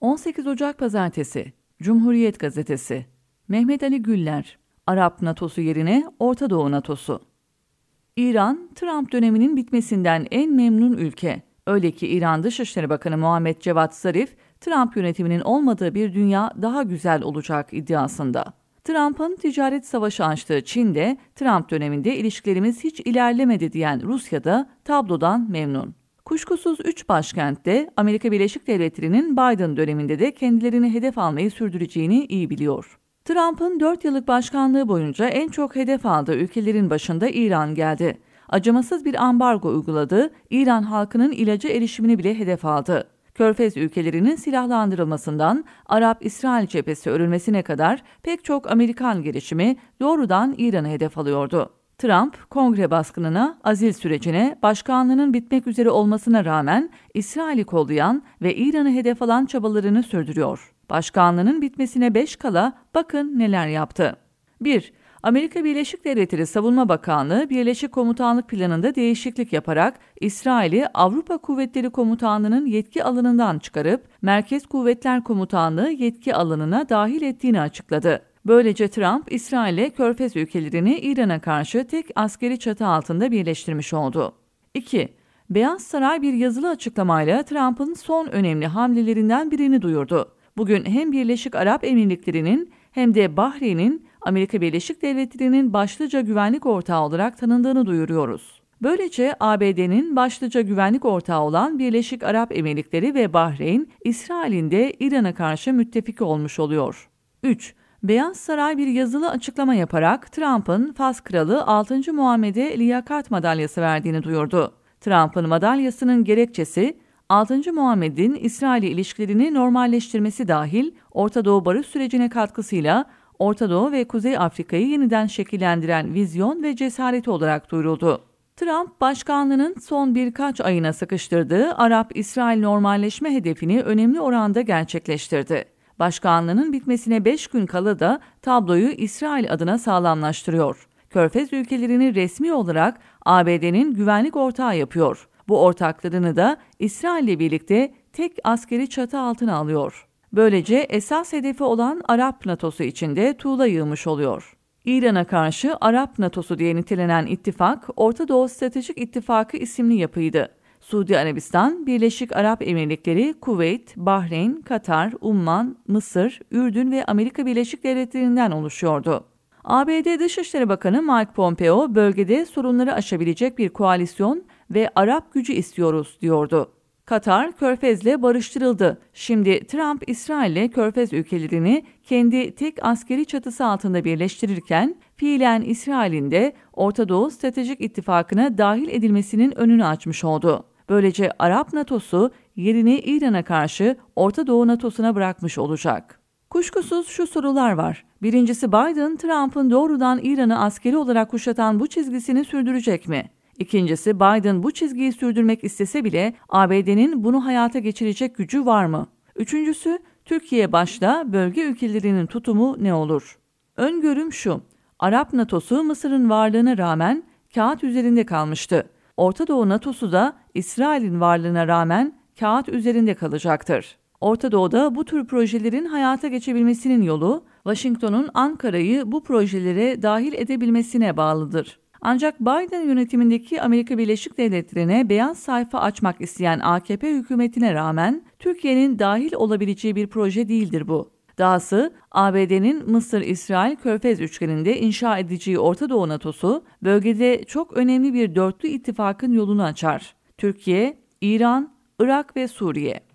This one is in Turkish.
18 Ocak Pazartesi Cumhuriyet Gazetesi Mehmet Ali Güller Arap NATO'su yerine Orta Doğu NATO'su İran, Trump döneminin bitmesinden en memnun ülke. Öyle ki İran Dışişleri Bakanı Muhammed Cevat Zarif, Trump yönetiminin olmadığı bir dünya daha güzel olacak iddiasında. Trump'ın ticaret savaşı açtığı Çin'de, Trump döneminde ilişkilerimiz hiç ilerlemedi diyen Rusya'da tablodan memnun. Kuşkusuz üç başkentte Amerika Birleşik Devletleri'nin Biden döneminde de kendilerini hedef almayı sürdüreceğini iyi biliyor. Trump'ın 4 yıllık başkanlığı boyunca en çok hedef aldığı ülkelerin başında İran geldi. Acımasız bir ambargo uyguladı, İran halkının ilacı erişimini bile hedef aldı. Körfez ülkelerinin silahlandırılmasından Arap-İsrail cephesi örülmesine kadar pek çok Amerikan girişimi doğrudan İran'ı hedef alıyordu. Trump, kongre baskınına, azil sürecine, başkanlığının bitmek üzere olmasına rağmen İsrail'i kollayan ve İran'ı hedef alan çabalarını sürdürüyor. Başkanlığının bitmesine 5 kala bakın neler yaptı. 1. Amerika Birleşik Devletleri Savunma Bakanlığı Birleşik Komutanlık Planı'nda değişiklik yaparak İsrail'i Avrupa Kuvvetleri Komutanlığı'nın yetki alanından çıkarıp Merkez Kuvvetler Komutanlığı yetki alanına dahil ettiğini açıkladı. Böylece Trump, İsrail'e körfez ülkelerini İran'a karşı tek askeri çatı altında birleştirmiş oldu. 2. Beyaz Saray bir yazılı açıklamayla Trump'ın son önemli hamlelerinden birini duyurdu. Bugün hem Birleşik Arap Emirlikleri'nin hem de Bahreyn'in Amerika Birleşik Devletleri'nin başlıca güvenlik ortağı olarak tanındığını duyuruyoruz. Böylece ABD'nin başlıca güvenlik ortağı olan Birleşik Arap Emirlikleri ve Bahreyn, İsrail'in de İran'a karşı müttefik olmuş oluyor. 3. Beyaz Saray bir yazılı açıklama yaparak Trump'ın Fas Kralı 6. Muhammed'e liyakat madalyası verdiğini duyurdu. Trump'ın madalyasının gerekçesi 6. Muhammed'in İsrail ilişkilerini normalleştirmesi dahil Orta Doğu barış sürecine katkısıyla Orta Doğu ve Kuzey Afrika'yı yeniden şekillendiren vizyon ve cesareti olarak duyuruldu. Trump, başkanlığının son birkaç ayına sıkıştırdığı Arap-İsrail normalleşme hedefini önemli oranda gerçekleştirdi başkanlığının bitmesine 5 gün kala da tabloyu İsrail adına sağlamlaştırıyor. Körfez ülkelerini resmi olarak ABD'nin güvenlik ortağı yapıyor. Bu ortaklarını da İsrail ile birlikte tek askeri çatı altına alıyor. Böylece esas hedefi olan Arap NATO'su içinde tuğla yığmış oluyor. İran'a karşı Arap NATO'su diye nitelenen ittifak, Orta Doğu Stratejik İttifakı isimli yapıydı. Suudi Arabistan, Birleşik Arap Emirlikleri, Kuveyt, Bahreyn, Katar, Umman, Mısır, Ürdün ve Amerika Birleşik Devletleri'nden oluşuyordu. ABD Dışişleri Bakanı Mike Pompeo bölgede sorunları aşabilecek bir koalisyon ve Arap gücü istiyoruz diyordu. Katar Körfez'le barıştırıldı. Şimdi Trump İsrail'le Körfez ülkelerini kendi tek askeri çatısı altında birleştirirken fiilen İsrail'in de Orta Doğu Stratejik İttifakı'na dahil edilmesinin önünü açmış oldu. Böylece Arap NATO'su yerini İran'a karşı Orta Doğu NATO'suna bırakmış olacak. Kuşkusuz şu sorular var. Birincisi Biden, Trump'ın doğrudan İran'ı askeri olarak kuşatan bu çizgisini sürdürecek mi? İkincisi Biden bu çizgiyi sürdürmek istese bile ABD'nin bunu hayata geçirecek gücü var mı? Üçüncüsü Türkiye başta bölge ülkelerinin tutumu ne olur? Öngörüm şu, Arap NATO'su Mısır'ın varlığına rağmen kağıt üzerinde kalmıştı. Orta Doğu NATO'su da İsrail'in varlığına rağmen kağıt üzerinde kalacaktır. Orta Doğu'da bu tür projelerin hayata geçebilmesinin yolu Washington'un Ankara'yı bu projelere dahil edebilmesine bağlıdır. Ancak Biden yönetimindeki Amerika Birleşik Devletleri'ne beyan sayfa açmak isteyen AKP hükümetine rağmen Türkiye'nin dahil olabileceği bir proje değildir bu. Dahası ABD'nin Mısır-İsrail Körfez üçgeninde inşa edeceği Orta Doğu NATO'su bölgede çok önemli bir dörtlü ittifakın yolunu açar. Türkiye, İran, Irak ve Suriye.